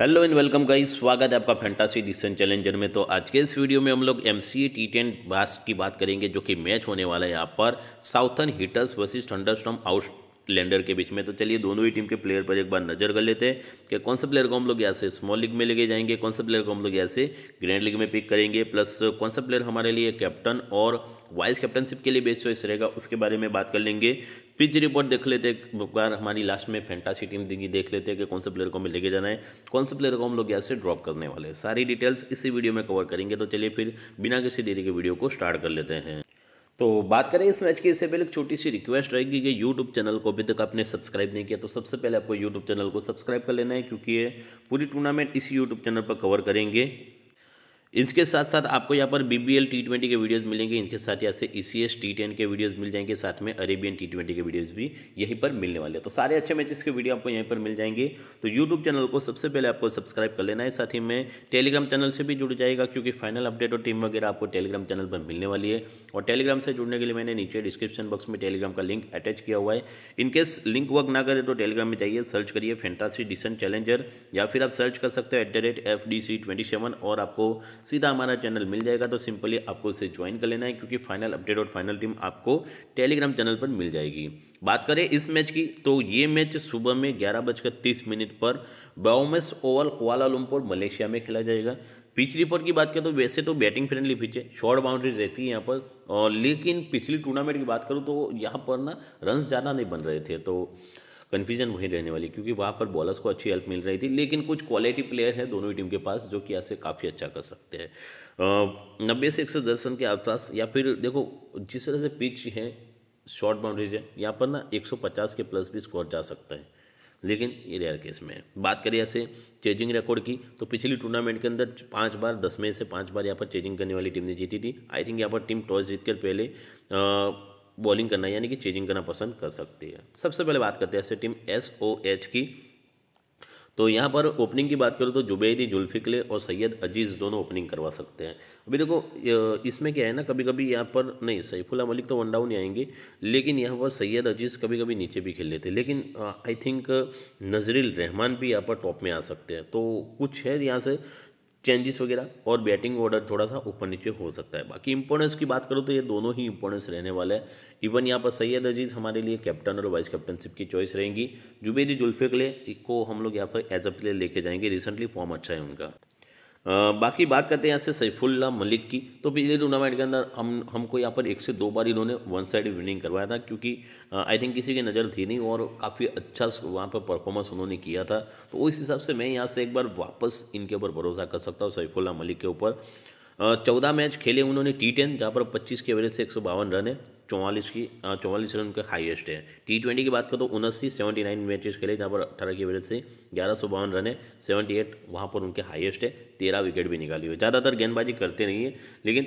hello and welcome का स्वागत है आपका फैंटासी डिसन चैलेंजर में तो आज के इस वीडियो में हम लोग एम सी टी टेन बास की बात करेंगे जो कि मैच होने वाला है यहाँ पर southern heaters versus thunderstorm outlanders के बीच में तो चलिए दोनों ही टीम के प्लेयर पर एक बार नज़र कर लेते हैं कि कौन सा प्लेयर को हम लोग यहाँ से स्मॉल लीग में लेके जाएंगे कौन से प्लेयर को हम लोग यहाँ से ग्रैंड लीग में पिक करेंगे प्लस कौन सा प्लेयर हमारे लिए कैप्टन और वाइस कैप्टनशिप के लिए बेस्ट चॉइस रहेगा उसके बारे में बात कर लेंगे पिच रिपोर्ट देख लेते हैं हमारी लास्ट में फैंटासी टीम देगी देख लेते हैं कि कौन से प्लेयर को हमें लेके जाना है कौन से प्लेयर को हम लोग यहाँ से ड्रॉप करने वाले हैं सारी डिटेल्स इसी वीडियो में कवर करेंगे तो चलिए फिर बिना किसी देरी के वीडियो को स्टार्ट कर लेते हैं तो बात करें इस मैच की इससे पहले एक छोटी सी रिक्वेस्ट रहेगी कि यूट्यूब चैनल को अभी तक आपने सब्सक्राइब नहीं किया तो सबसे पहले आपको यूट्यूब चैनल को सब्सक्राइब कर लेना है क्योंकि ये पूरी टूर्नामेंट इसी यूट्यूब चैनल पर कवर करेंगे इसके साथ साथ आपको यहाँ पर B B L T twenty के वीडियोस मिलेंगे इनके साथ यहाँ से E C S T ten के वीडियोस मिल जाएंगे साथ में अरेबियन टी ट्वेंटी के वीडियोस भी यहीं पर मिलने वाले हैं तो सारे अच्छे मैचेस के वीडियो आपको यहीं पर मिल जाएंगे तो यूट्यूब चैनल को सबसे पहले आपको सब्सक्राइब कर लेना है साथ ही में टेलीग्राम चैनल से भी जुड़ जाएगा क्योंकि फाइनल अपडेट और टीम वगैरह आपको टेलीग्राम चैनल पर मिलने वाली है और टेलीग्राम से जुड़ने के लिए मैंने नीचे डिस्क्रिप्शन बॉक्स में टेलीग्राम का लिंक अटैच किया हुआ है इनकेस लिंक वर्क ना करें तो टेलीग्राम में जाइए सर्च करिए फेंटासी डिसन चैलेंजर या फिर आप सर्च कर सकते हो at the rate F D C twenty seven और आपको सीधा हमारा चैनल मिल जाएगा तो सिंपली आपको उसे ज्वाइन कर लेना है क्योंकि फाइनल अपडेट और फाइनल टीम आपको टेलीग्राम चैनल पर मिल जाएगी बात करें इस मैच की तो ये मैच सुबह में ग्यारह बजकर तीस मिनट पर बॉमेस ओवल कोलालम्पुर मलेशिया में खेला जाएगा पिच रिपोर्ट की बात करें तो वैसे तो बैटिंग फ्रेंडली पिच है शॉर्ट बाउंड्री रहती है यहाँ पर और लेकिन पिछली टूर्नामेंट की बात करूँ तो यहाँ पर ना रन ज़्यादा नहीं बन रहे थे तो कन्फ्यूजन वहीं रहने वाली क्योंकि वहाँ पर बॉलर्स को अच्छी हेल्प मिल रही थी लेकिन कुछ क्वालिटी प्लेयर हैं दोनों ही टीम के पास जो कि ऐसे काफ़ी अच्छा कर सकते हैं नब्बे से एक सौ दस रन के आसपास या फिर देखो जिस तरह से पिच है शॉर्ट बाउंड्रीज है यहाँ पर ना 150 के प्लस भी स्कोर जा सकता है लेकिन ये रेयर केस में है बात करें ऐसे चेजिंग रिकॉर्ड की तो पिछली टूर्नामेंट के अंदर पांच बार दस में से पांच बार यहाँ पर चेजिंग करने वाली टीम ने जीती थी आई थिंक यहाँ पर टीम टॉस जीतकर पहले आ, बॉलिंग करना यानी कि चेजिंग करना पसंद कर सकती है सबसे पहले बात करते हैं ऐसे टीम एस ओ एच की तो यहाँ पर ओपनिंग की बात करूँ तो जुबैदी जुल्फिकले और सैयद अजीज़ दोनों ओपनिंग करवा सकते हैं अभी देखो इसमें क्या है ना कभी कभी यहाँ पर नहीं सैफुल्ला मलिक तो वन डाउन ही आएंगे लेकिन यहाँ पर सैयद अजीज़ कभी कभी नीचे भी खेल लेते हैं लेकिन आई थिंक नजरिल रहमान भी यहाँ पर टॉप में आ सकते हैं तो कुछ है यहाँ से चेंजेस वगैरह और बैटिंग ऑर्डर थोड़ा सा ऊपर नीचे हो सकता है बाकी इंपोर्टेंस की बात करूँ तो ये दोनों ही इंपोर्टेंस रहने वाला है इवन यहाँ पर सैयद अजीज़ हमारे लिए कैप्टन और वाइस कैप्टनशिप की चॉइस रहेंगी जुबेदी लिए को हम लोग यहाँ पर एज अ प्लेयर लेके जाएंगे रिसेंटली फॉर्म अच्छा है उनका बाकी बात करते हैं यहाँ से सैफुल्ला मलिक की तो पिछले टूर्नामेंट के अंदर हम हमको यहाँ पर एक से दो बार इन्होंने वन साइड विनिंग करवाया था क्योंकि आई थिंक किसी की नज़र थी नहीं और काफ़ी अच्छा वहाँ पर परफॉर्मेंस उन्होंने किया था तो उस हिसाब से मैं यहाँ से एक बार वापस इनके ऊपर भरोसा कर सकता हूँ सैफुल्ला मलिक के ऊपर चौदह मैच खेले उन्होंने टी टेन जहाँ पर पच्चीस के एवरेज से एक रन है चौवालीस की चौवालीस रन का हाईएस्ट है टी ट्वेंटी की बात करो तो उनस्सी सेवेंटी नाइन मैचेस खेले जहाँ पर अठारह की वजह से ग्यारह सौ बावन रन है सेवेंटी एट वहाँ पर उनके हाईएस्ट है तेरह विकेट भी निकाली हुई ज़्यादातर गेंदबाजी करते नहीं है लेकिन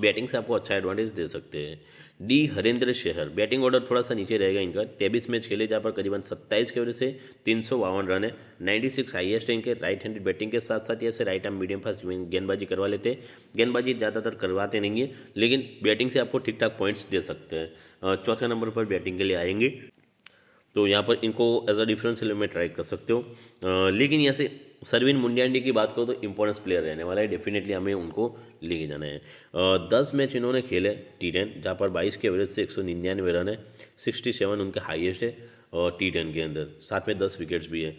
बैटिंग से आपको अच्छा एडवांटेज दे सकते हैं डी हरेंद्र शहर बैटिंग ऑर्डर थोड़ा सा नीचे रहेगा इनका तेबीस मैच खेले जहाँ पर करीबन सत्ताईस के वजह से तीन सौ बावन रन है नाइन्टी सिक्स हाइएस्ट इनके राइट हैंडेड बैटिंग के साथ साथ ऐसे राइट आर्म मीडियम फास्ट गेंदबाजी करवा लेते हैं गेंदबाजी ज़्यादातर करवाते नहीं है लेकिन बैटिंग से आपको ठीक ठाक पॉइंट्स दे सकते हैं चौथे नंबर पर बैटिंग के लिए आएंगे तो यहाँ पर इनको एज अ डिफरेंस में ट्राई कर सकते हो लेकिन यहाँ से सरविन मुंडियांडी की बात करो तो इंपॉर्टेंस प्लेयर रहने वाला है डेफिनेटली हमें उनको लेके जाना है दस मैच इन्होंने खेले टी टेन जहाँ पर बाईस के एवरेज से एक सौ निन्यानवे रन है सिक्सटी सेवन उनके हाइएस्ट है टी टेन के अंदर साथ में दस विकेट्स भी है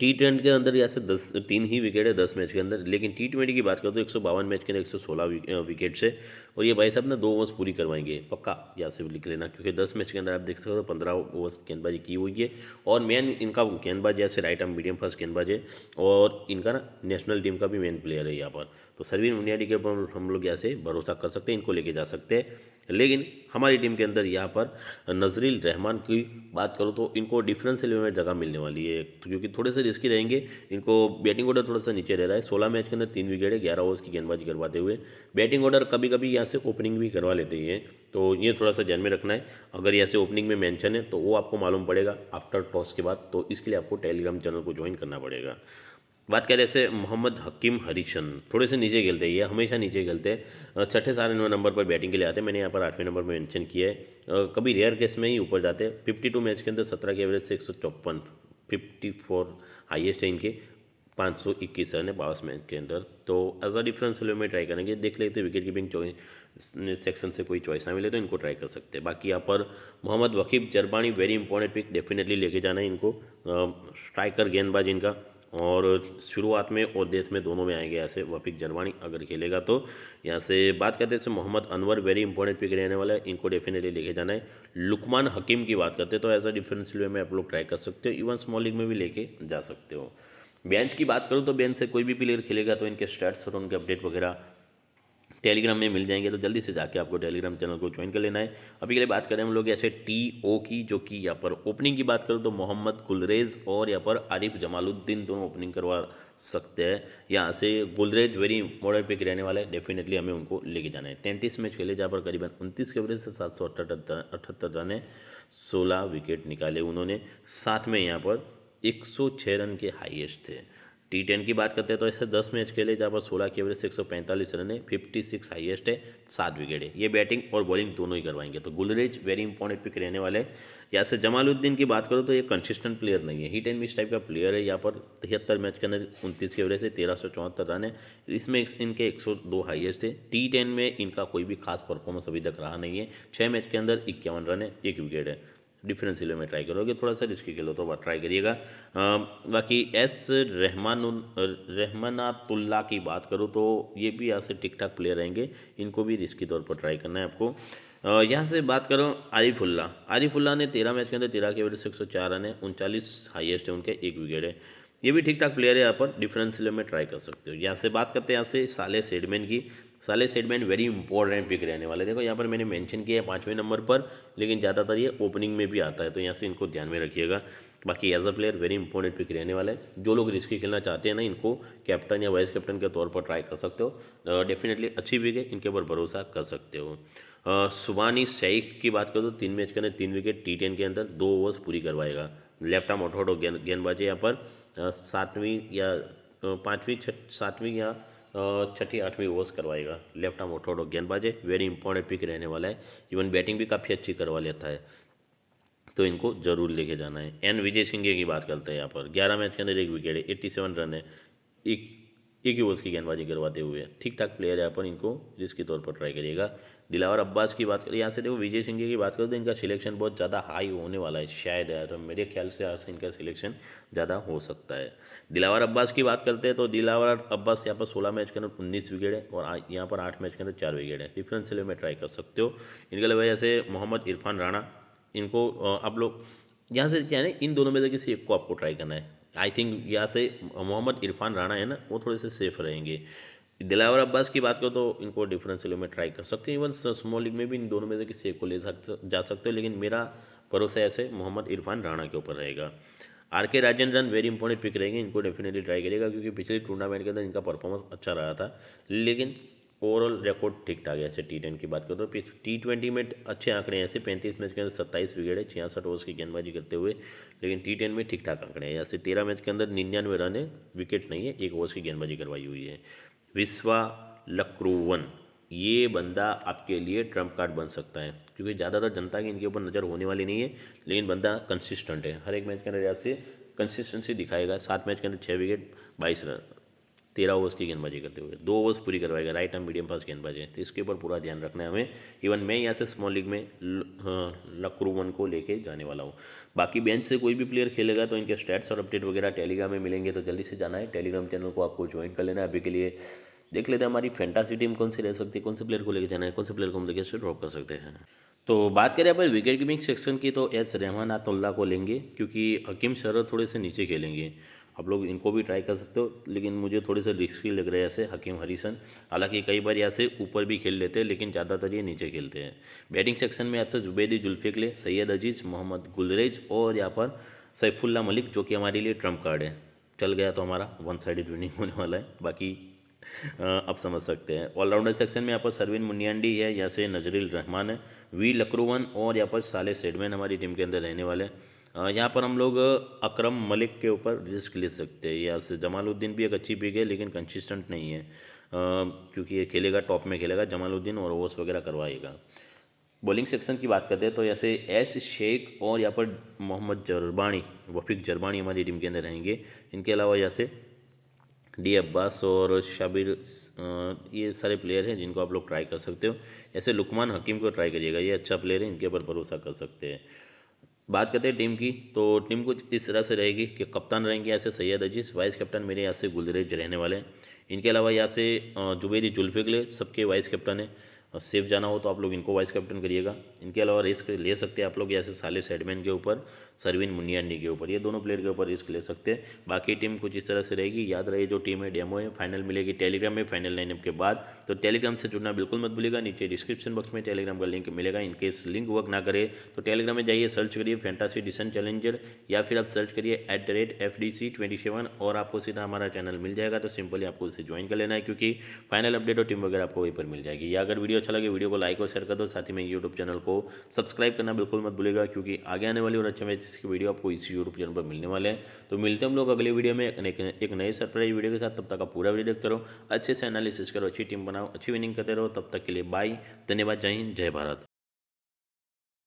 टी ट्वेंटी के अंदर यहाँ से दस तीन ही विकेट है दस मैच के अंदर लेकिन टी ट्वेंटी की बात करो तो एक सौ बावन मैच के अंदर एक सौ सोलह विकेट से और ये भाई साहब ना दो ओवर्स पूरी करवाएंगे पक्का यहाँ से लिख लेना क्योंकि दस मैच के अंदर आप देख सकते हो तो पंद्रह ओवर्स गेंदबाजी की हुई है और मेन इनका गेंदबाज यहाँ से राइट आर्म मीडियम फास्ट गेंदबाज है और इनका ना नेशनल टीम का भी मेन प्लेयर है यहाँ पर तो सरवीन मुनियाडी के ऊपर हम लोग यहाँ से भरोसा कर सकते हैं इनको लेके जा सकते हैं लेकिन हमारी टीम के अंदर यहाँ पर नजरील रहमान की बात करूँ तो इनको डिफरेंस लेवल में जगह मिलने वाली है क्योंकि थोड़े से रिस्की रहेंगे इनको बैटिंग ऑर्डर थोड़ा सा नीचे रह रहा है सोलह मैच के अंदर तीन विकेट है ग्यारह ओवर्स की गेंदबाजी करवाते हुए बैटिंग ऑर्डर कभी कभी यहाँ से ओपनिंग भी करवा लेते हैं तो ये थोड़ा सा ध्यान में रखना है अगर यहाँ से ओपनिंग में मैंशन है तो वो आपको मालूम पड़ेगा आफ्टर टॉस के बाद तो इसके लिए आपको टेलीग्राम चैनल को ज्वाइन करना पड़ेगा बात करें ऐसे मोहम्मद हकीम हरीशन थोड़े से नीचे खेलते हैं ये हमेशा नीचे खेलते हैं छठे नौ नंबर पर बैटिंग के लिए आते हैं मैंने यहाँ पर आठवें नंबर पर मेंशन किया है कभी रेयर केस में ही ऊपर जाते हैं फिफ्टी टू मैच के अंदर सत्रह के एवरेज से एक सौ चौपन फिफ्टी फोर हाइएस्ट है इनके पाँच सौ इक्कीस रन है बावस मैच के अंदर तो एज अ डिफरेंस फिल्म में ट्राई करेंगे देख लेते विकेट कीपिंग चॉइस सेक्शन से कोई चॉइस ना मिले तो इनको ट्राई कर सकते हैं बाकी यहाँ पर Mohammad Waqib Zarbani very important pick definitely लेके जाना है इनको स्ट्राइकर गेंदबाज इनका और शुरुआत में और देश में दोनों में आएंगे ऐसे वफिक जनवाणी अगर खेलेगा तो यहाँ से बात करते हैं Mohammad Anwar very important pick रहने वाला है इनको डेफिनेटली लेके जाना है लुकमान हकीम की बात करते हैं तो ऐसा वे में आप लोग ट्राई कर सकते हो इवन स्मॉल लीग में भी लेके जा सकते हो बेंच की बात करूँ तो बेंच से कोई भी प्लेयर खेलेगा तो इनके स्टैट्स और उनके अपडेट वगैरह टेलीग्राम में मिल जाएंगे तो जल्दी से जाके आपको टेलीग्राम चैनल को ज्वाइन कर लेना है अभी के लिए बात करें हम लोग ऐसे टी ओ की जो कि यहाँ पर ओपनिंग की बात करूँ तो मोहम्मद गुलरेज और यहाँ पर आरिफ जमालुद्दीन दोनों ओपनिंग करवा सकते हैं यहाँ से गुलरेज वेरी मॉडल पिक रहने वाला है डेफिनेटली हमें उनको लेके जाना है तैंतीस मैच खेले जहाँ पर करीबन उनतीस के से सात सौ अठहत्तर रन है सोलह विकेट निकाले उन्होंने साथ में यहाँ पर एक रन के हाइएस्ट थे टी टेन की बात करते हैं तो ऐसे दस मैच खेले जहाँ पर सोलह की एवरेज एक सौ पैंतालीस रन है फिफ्टी सिक्स हाइएस्ट है सात विकेट है ये बैटिंग और बॉलिंग दोनों ही करवाएंगे तो गुलरेज वेरी इंपॉर्टेंट पिक रहने वाले हैं यहाँ से जमालुद्दीन की बात करो तो ये कंसिस्टेंट प्लेयर नहीं है हिट एंड मिस टाइप का प्लेयर है यहाँ पर तिहत्तर मैच के अंदर उनतीस की एवरेज है तेरह सौ चौहत्तर रन है इसमें इनके एक सौ दो हाइएस्ट है टी टेन में इनका कोई भी खास परफॉर्मेंस अभी तक रहा नहीं है छः मैच के अंदर इक्यावन रन है एक विकेट है डिफरेंस सिलो में ट्राई करोगे थोड़ा सा रिस्की खेलो तो ट्राई करिएगा बाकी एस रहमान रहमानातुल्ला की बात करूँ तो ये भी यहाँ से टिक टाक प्लेयर रहेंगे इनको भी रिस्की तौर पर ट्राई करना है आपको यहाँ से बात करो आरिफुल्ला आरिफुल्ला ने तेरह मैच के अंदर तेरह के एवरेज एक सौ चार रन है उनचालीस हाइएस्ट है उनके एक विकेट है ये भी ठीक ठाक प्लेयर है यहाँ पर डिफरेंस में ट्राई कर सकते हो यहाँ से बात करते हैं यहाँ से साले सेडमैन की साले स्टेटमेंट वेरी इंपॉर्टेंट पिक रहने वाले देखो यहाँ पर मैंने मेंशन किया है पाँचवें नंबर पर लेकिन ज़्यादातर ये ओपनिंग में भी आता है तो यहाँ से इनको ध्यान में रखिएगा बाकी as a player very important pick रहने वाला है जो लोग रिस्की खेलना चाहते हैं ना इनको कैप्टन या वाइस कैप्टन के तौर पर ट्राई कर सकते हो डेफिनेटली अच्छी पिक है इनके ऊपर भरोसा कर सकते हो सुबानी सैख की बात करो तो तीन मैच करने तीन विकेट टी टेन के अंदर दो ओवर्स पूरी करवाएगा लेफ्ट आर्म ऑटोडो गेंदबाजी यहाँ पर सातवीं या पाँचवीं छठ सातवीं या छठी आठवीं ओवर्स करवाएगा लेफ्ट आर्म ऑर्थोडॉक गेंदबाज है वेरी इंपॉर्टेंट पिक रहने वाला है इवन बैटिंग भी काफ़ी अच्छी करवा लेता है तो इनको जरूर लेके जाना है एन विजय सिंघे की बात करते हैं यहाँ पर ग्यारह मैच के अंदर एक विकेट है एट्टी सेवन रन है एक एक ही ओवर्स की गेंदबाजी करवाते हुए ठीक ठाक प्लेयर है यहाँ पर इनको रिस्क के तौर पर ट्राई करिएगा दिलावर अब्बास की बात करें यहाँ से देखो विजय सिंह की बात करें तो इनका सिलेक्शन बहुत ज़्यादा हाई होने वाला है शायद यार तो मेरे ख्याल से यहाँ से इनका सिलेक्शन ज़्यादा हो सकता है दिलावर अब्बास की बात करते हैं तो दिलावर अब्बास यहाँ पर सोलह मैच के अंदर उन्नीस विकेट है और यहाँ पर आठ मैच के अंदर चार विकेट है डिफरेंस में ट्राई कर सकते हो इनके अलावा जैसे मोहम्मद इरफान राणा इनको आप लोग यहाँ से क्या है इन दोनों में से किसी एक को आपको ट्राई करना है आई थिंक यहाँ से मोहम्मद इरफान राणा है ना वो थोड़े से सेफ रहेंगे दिलावर अब्बास की बात करो तो इनको डिफरेंशियल में ट्राई कर सकते हैं इवन स्मॉल लीग में भी इन दोनों में से किसी एक को ले सकते जा सकते हो लेकिन मेरा भरोसा ऐसे मोहम्मद इरफान राणा के ऊपर रहेगा आर के राजेंद्रन वेरी इंपॉर्टेंट पिक रहेंगे इनको डेफिनेटली ट्राई करेगा क्योंकि पिछले टूर्नामेंट के अंदर इनका परफॉर्मेंस अच्छा रहा था लेकिन ओवरऑल रिकॉर्ड ठीक ठाक है ऐसे टी टेन की बात करो तो टी ट्वेंटी में अच्छे आंकड़े हैं ऐसे पैंतीस मैच के अंदर सत्ताईस विकेट है छियासठ ओवर्स की गेंदबाजी करते हुए लेकिन टी टेन में ठीक ठाक आंकड़े हैं ऐसे तेरह मैच के अंदर निन्यानवे रन है विकेट नहीं है एक ओवर्स की गेंदबाजी करवाई हुई है विश्वा लक्रोवन ये बंदा आपके लिए ट्रम्प कार्ड बन सकता है क्योंकि ज़्यादातर जनता की इनके ऊपर नज़र होने वाली नहीं है लेकिन बंदा कंसिस्टेंट है हर एक मैच के अंदर से कंसिस्टेंसी दिखाएगा सात मैच के अंदर छः विकेट बाईस रन तेरह ओवर्स की गेंदबाजी करते हुए दो ओवर्स पूरी करवाएगा राइट हम मीडियम फास्ट गेंदबाजी तो इसके ऊपर पूरा ध्यान रखना है हमें इवन मैं यहाँ से स्मॉल लीग में लक्रूवन को लेके जाने वाला हूँ बाकी बेंच से कोई भी प्लेयर खेलेगा तो इनके स्टैट्स और अपडेट वगैरह टेलीग्राम में मिलेंगे तो जल्दी से जाना है टेलीग्राम चैनल को आपको ज्वाइन कर लेना है अभी के लिए देख लेते हैं हमारी फैंटासी टीम कौन सी रह सकती है कौन से प्लेयर को लेकर जाना है कौन से प्लेयर को हम लेकर ड्रॉप कर सकते हैं तो बात करें अपने विकेट कीपिंग सेक्शन की तो एस रहमान अतुल्ला को लेंगे क्योंकि हकीम शरद थोड़े से नीचे खेलेंगे आप लोग इनको भी ट्राई कर सकते हो लेकिन मुझे थोड़े से रिस्की लग रहे हैं ऐसे हकीम हरीसन हालांकि कई बार यहाँ से ऊपर भी खेल लेते हैं लेकिन ज़्यादातर ये नीचे खेलते हैं बैटिंग सेक्शन में आता है जुबैदी जुल्फिकले सैयद अजीज़ मोहम्मद गुलरेज और यहाँ पर सैफुल्ला मलिक जो कि हमारे लिए ट्रम्प कार्ड है चल गया तो हमारा वन साइड विनिंग होने वाला है बाकी आप समझ सकते हैं ऑलराउंडर सेक्शन में यहाँ पर सरविन मुनियांडी है यहाँ से नजरिल रहमान है वी लकरूवन और यहाँ पर साले सेडमैन हमारी टीम के अंदर रहने वाले हैं यहाँ पर हम लोग अकरम मलिक के ऊपर रिस्क ले सकते हैं यहाँ से जमालुद्दीन भी एक अच्छी पिक है लेकिन कंसिस्टेंट नहीं है क्योंकि ये खेलेगा टॉप में खेलेगा जमालुद्दीन और ओवर्स वगैरह करवाएगा बॉलिंग सेक्शन की बात करते हैं तो ऐसे एस शेख और यहाँ पर मोहम्मद जरबाणी वफीक जरबाणी हमारी टीम के अंदर रहेंगे इनके अलावा यहाँ से डी अब्बास और शाबिर ये सारे प्लेयर हैं जिनको आप लोग ट्राई कर सकते हो ऐसे लुकमान हकीम को ट्राई करिएगा ये अच्छा प्लेयर है इनके ऊपर भरोसा कर सकते हैं बात करते हैं टीम की तो टीम कुछ इस तरह से रहेगी कि कप्तान रहेंगे यहाँ से सैयद अजीज वाइस कैप्टन मेरे यहाँ से गुलरेज रहने वाले हैं इनके अलावा यहाँ से जुबेरी जुल्फिकले सबके वाइस कैप्टन है सेफ जाना हो तो आप लोग इनको वाइस कैप्टन करिएगा इनके अलावा रेस ले सकते हैं आप लोग यहाँ से साले सेडमैन के ऊपर सरविन मुनियानी के ऊपर ये दोनों प्लेयर के ऊपर रिस्क ले सकते हैं बाकी टीम कुछ इस तरह से रहेगी याद रहे जो टीम है डेमो है फाइनल मिलेगी टेलीग्राम में फाइनल लाइनअप के बाद तो टेलीग्राम से जुड़ना बिल्कुल मत भूलिएगा नीचे डिस्क्रिप्शन बॉक्स में टेलीग्राम का लिंक मिलेगा इनकेस लिंक वर्क ना करे तो टेलीग्राम में जाइए सर्च करिए फैंटासी डिसन चैलेंजर या फिर आप सर्च करिए at the rate F D C twenty seven और आपको सीधा हमारा चैनल मिल जाएगा तो सिंपली आपको उसे ज्वाइन कर लेना है क्योंकि फाइनल अपडेट और टीम वगैरह आपको वहीं पर मिल जाएगी या अगर वीडियो अच्छा लगे वीडियो को लाइक और शेयर कर दो साथ ही में यूट्यूब चैनल को सब्सक्राइब करना बिल्कुल मत भूलेगा क्योंकि आगे आने वाली और अच्छे मैच जिसके वीडियो आपको इस यूट्यूब चैनल पर मिलने वाले हैं तो मिलते हैं हम लोग अगले वीडियो में एक नए सरप्राइज वीडियो के साथ तब तक आप पूरा वीडियो देखते रहो अच्छे से एनालिसिस करो अच्छी टीम बनाओ अच्छी विनिंग करते रहो तब तक के लिए बाय धन्यवाद जय हिंद जय भारत